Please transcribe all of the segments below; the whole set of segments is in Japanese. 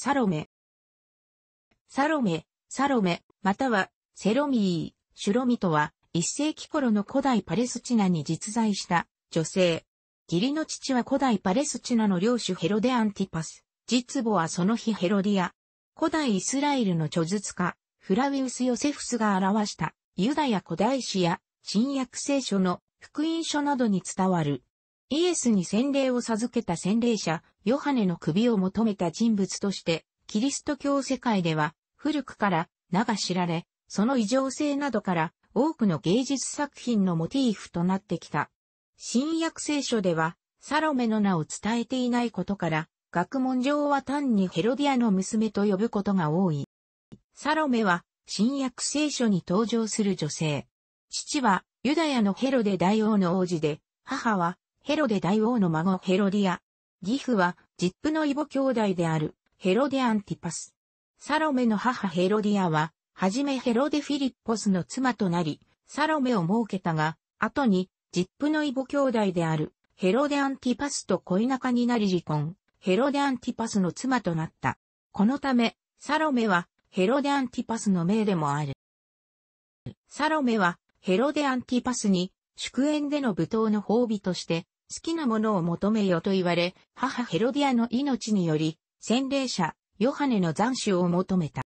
サロメ。サロメ、サロメ、または、セロミー、シュロミとは、一世紀頃の古代パレスチナに実在した女性。義理の父は古代パレスチナの領主ヘロデ・アンティパス。実母はその日ヘロディア。古代イスラエルの著述家、フラウィウス・ヨセフスが表したユダヤ古代史や新約聖書の福音書などに伝わるイエスに洗礼を授けた洗礼者、ヨハネの首を求めた人物として、キリスト教世界では古くから名が知られ、その異常性などから多くの芸術作品のモティーフとなってきた。新約聖書では、サロメの名を伝えていないことから、学問上は単にヘロディアの娘と呼ぶことが多い。サロメは、新約聖書に登場する女性。父は、ユダヤのヘロデ大王の王子で、母は、ヘロデ大王の孫ヘロディア。義父は、ジップの異母兄弟である、ヘロデアンティパス。サロメの母ヘロディアは、はじめヘロデフィリッポスの妻となり、サロメを設けたが、後に、ジップの異母兄弟である、ヘロデアンティパスと恋仲になり離婚、ヘロデアンティパスの妻となった。このため、サロメは、ヘロデアンティパスの命でもある。サロメは、ヘロデアンティパスに、祝宴での舞踏の褒美として、好きなものを求めよと言われ、母ヘロディアの命により、洗礼者、ヨハネの残首を求めた。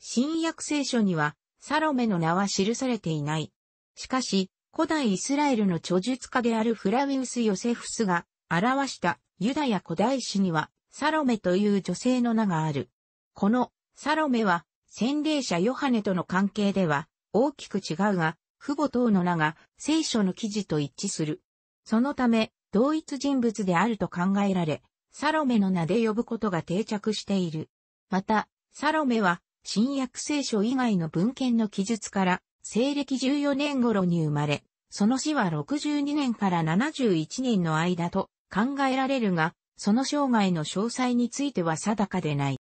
新約聖書には、サロメの名は記されていない。しかし、古代イスラエルの著述家であるフラウィウス・ヨセフスが表したユダヤ古代史にはサロメという女性の名がある。このサロメは洗礼者ヨハネとの関係では大きく違うが、父母等の名が聖書の記事と一致する。そのため、同一人物であると考えられ、サロメの名で呼ぶことが定着している。また、サロメは、新約聖書以外の文献の記述から、西暦14年頃に生まれ、その死は62年から71年の間と考えられるが、その生涯の詳細については定かでない。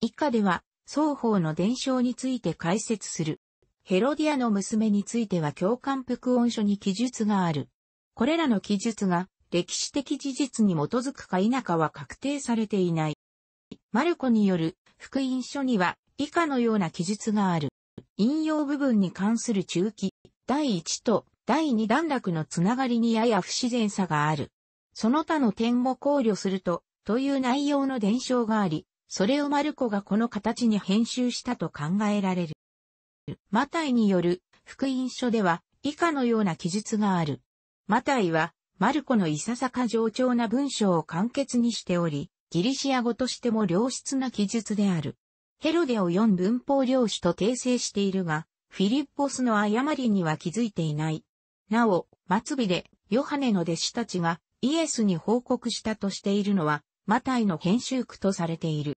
以下では、双方の伝承について解説する。ヘロディアの娘については共感服音書に記述がある。これらの記述が歴史的事実に基づくか否かは確定されていない。マルコによる福音書には以下のような記述がある。引用部分に関する中期、第1と第2段落のつながりにやや不自然さがある。その他の点を考慮すると、という内容の伝承があり、それをマルコがこの形に編集したと考えられる。マタイによる福音書では以下のような記述がある。マタイは、マルコのいささか上調な文章を簡潔にしており、ギリシア語としても良質な記述である。ヘロデを4文法領主と訂正しているが、フィリッポスの誤りには気づいていない。なお、末尾で、ヨハネの弟子たちがイエスに報告したとしているのは、マタイの編集区とされている。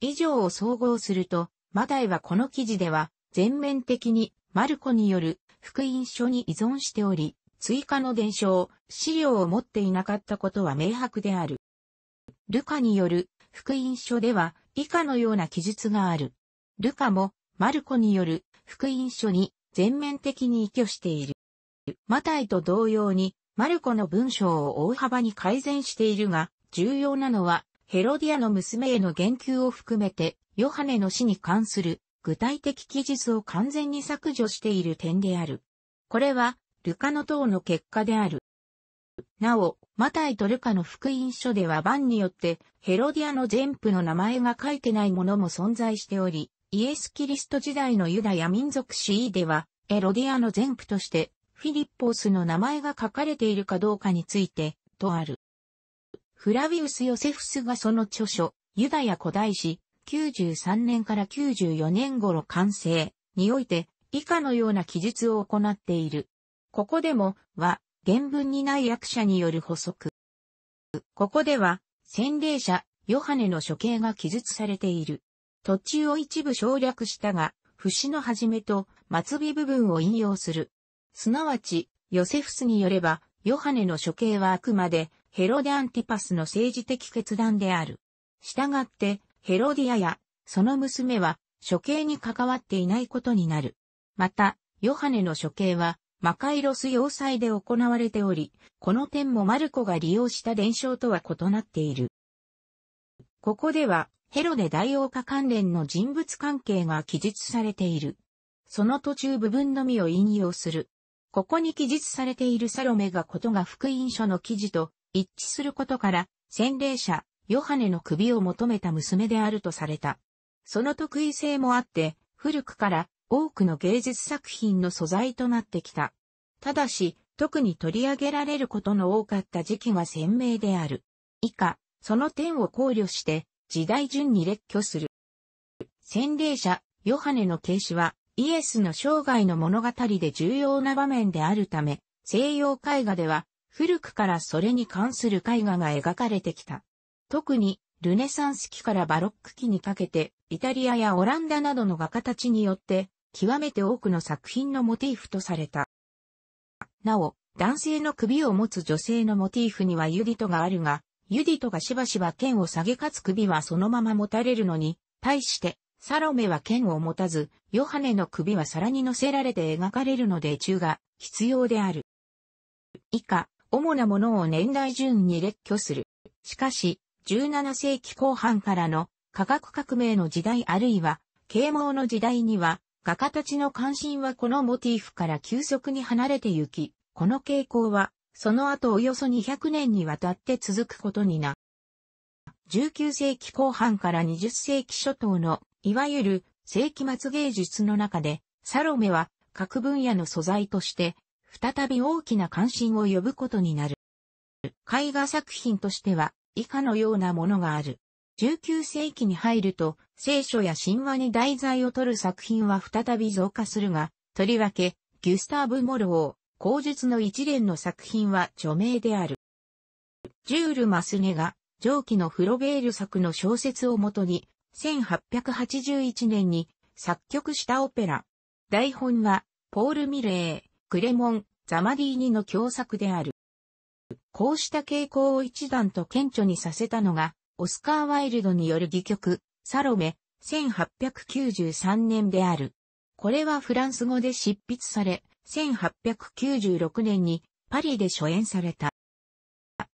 以上を総合すると、マタイはこの記事では、全面的にマルコによる福音書に依存しており、追加の伝承、資料を持っていなかったことは明白である。ルカによる福音書では以下のような記述がある。ルカもマルコによる福音書に全面的に依拠している。マタイと同様にマルコの文章を大幅に改善しているが、重要なのはヘロディアの娘への言及を含めてヨハネの死に関する具体的記述を完全に削除している点である。これはルカの塔の結果である。なお、マタイとルカの福音書では番によって、ヘロディアの全部の名前が書いてないものも存在しており、イエス・キリスト時代のユダヤ民族史ーでは、エロディアの全部として、フィリッポースの名前が書かれているかどうかについて、とある。フラビウス・ヨセフスがその著書、ユダヤ古代史、93年から94年頃完成、において、以下のような記述を行っている。ここでも、は、原文にない役者による補足。ここでは、洗礼者、ヨハネの処刑が記述されている。途中を一部省略したが、節の始めと末尾部分を引用する。すなわち、ヨセフスによれば、ヨハネの処刑はあくまで、ヘロデ・アンティパスの政治的決断である。従って、ヘロディアや、その娘は、処刑に関わっていないことになる。また、ヨハネの処刑は、マカイロス要塞で行われており、この点もマルコが利用した伝承とは異なっている。ここでは、ヘロデ大王家関連の人物関係が記述されている。その途中部分のみを引用する。ここに記述されているサロメがことが福音書の記事と一致することから、洗礼者、ヨハネの首を求めた娘であるとされた。その特異性もあって、古くから多くの芸術作品の素材となってきた。ただし、特に取り上げられることの多かった時期は鮮明である。以下、その点を考慮して、時代順に列挙する。洗礼者、ヨハネの啓示は、イエスの生涯の物語で重要な場面であるため、西洋絵画では、古くからそれに関する絵画が描かれてきた。特に、ルネサンス期からバロック期にかけて、イタリアやオランダなどの画家たちによって、極めて多くの作品のモティーフとされた。なお、男性の首を持つ女性のモティーフにはユディトがあるが、ユディトがしばしば剣を下げかつ首はそのまま持たれるのに、対して、サロメは剣を持たず、ヨハネの首は皿に乗せられて描かれるので中が必要である。以下、主なものを年代順に列挙する。しかし、17世紀後半からの科学革命の時代あるいは啓蒙の時代には画家たちの関心はこのモティーフから急速に離れてゆき、この傾向は、その後およそ200年にわたって続くことにな。19世紀後半から20世紀初頭の、いわゆる世紀末芸術の中で、サロメは各分野の素材として、再び大きな関心を呼ぶことになる。絵画作品としては、以下のようなものがある。19世紀に入ると、聖書や神話に題材を取る作品は再び増加するが、とりわけ、ギュスターブ・モル王ー、口述の一連の作品は著名である。ジュール・マスネが、上記のフロベール作の小説をもとに、1881年に作曲したオペラ。台本は、ポール・ミレー、クレモン、ザマディーニの共作である。こうした傾向を一段と顕著にさせたのが、オスカー・ワイルドによる戯曲、サロメ、1893年である。これはフランス語で執筆され、1896年にパリで初演された。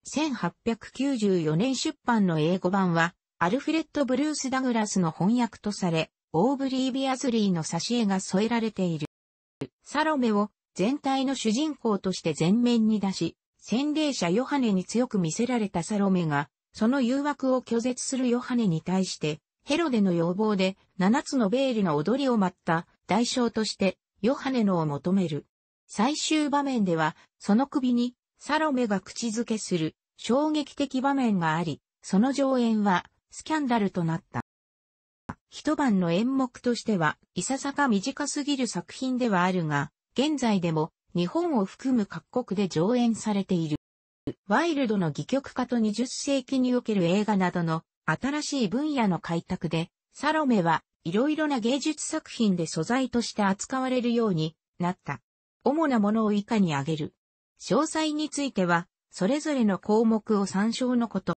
1894年出版の英語版は、アルフレッド・ブルース・ダグラスの翻訳とされ、オーブリー・ビアズリーの挿絵が添えられている。サロメを全体の主人公として前面に出し、洗礼者ヨハネに強く見せられたサロメが、その誘惑を拒絶するヨハネに対して、ヘロデの要望で7つのベールの踊りを舞った代償としてヨハネのを求める。最終場面では、その首にサロメが口づけする衝撃的場面があり、その上演はスキャンダルとなった。一晩の演目としては、いささか短すぎる作品ではあるが、現在でも日本を含む各国で上演されている。ワイルドの戯曲化と20世紀における映画などの新しい分野の開拓で、サロメはいろいろな芸術作品で素材として扱われるようになった。主なものを以下に挙げる。詳細については、それぞれの項目を参照のこと。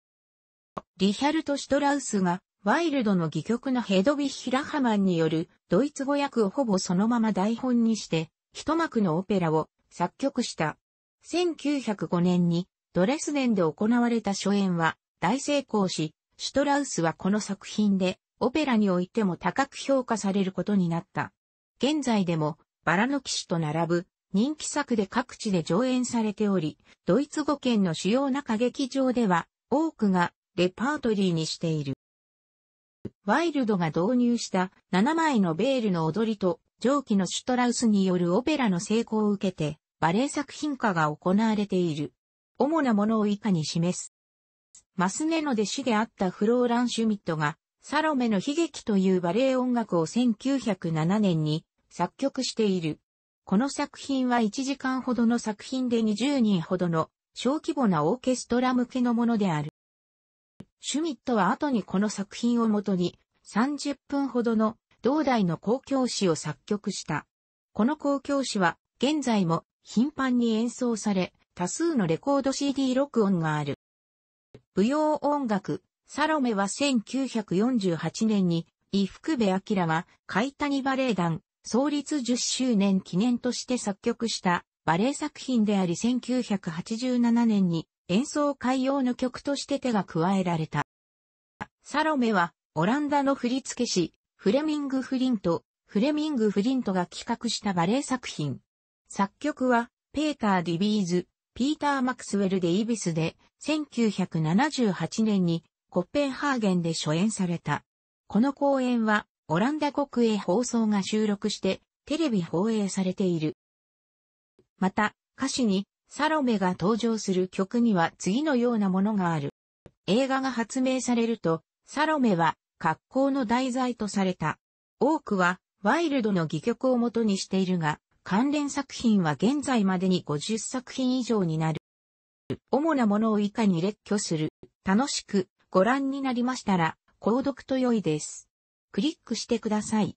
リヒャルト・シュトラウスが、ワイルドの戯曲のヘドビヒ・ラハマンによるドイツ語訳をほぼそのまま台本にして、一幕のオペラを作曲した。1905年にドレスデンで行われた初演は大成功し、シュトラウスはこの作品でオペラにおいても高く評価されることになった。現在でもバラの騎士と並ぶ人気作で各地で上演されており、ドイツ語圏の主要な歌劇場では多くがレパートリーにしている。ワイルドが導入した7枚のベールの踊りと上記のシュトラウスによるオペラの成功を受けてバレエ作品化が行われている。主なものを以下に示す。マスネの弟子であったフローラン・シュミットが、サロメの悲劇というバレエ音楽を1907年に作曲している。この作品は1時間ほどの作品で20人ほどの小規模なオーケストラ向けのものである。シュミットは後にこの作品をもとに30分ほどの同代の公共詩を作曲した。この公共詩は現在も頻繁に演奏され、多数のレコード CD 録音がある。舞踊音楽、サロメは1948年に、伊福部明が、海谷バレエ団、創立10周年記念として作曲したバレエ作品であり1987年に演奏会用の曲として手が加えられた。サロメはオランダの振付師フレミング・フリント、フレミング・フリントが企画したバレエ作品。作曲はペーター・ディビーズ、ピーター・マクスウェル・デイビスで、1978年にコッペンハーゲンで初演された。この公演は、オランダ国営放送が収録して、テレビ放映されている。また、歌詞に、サロメが登場する曲には次のようなものがある。映画が発明されると、サロメは、格好の題材とされた。多くは、ワイルドの戯曲を元にしているが、関連作品は現在までに50作品以上になる。主なものを以下に列挙する。楽しくご覧になりましたら、購読と良いです。クリックしてください。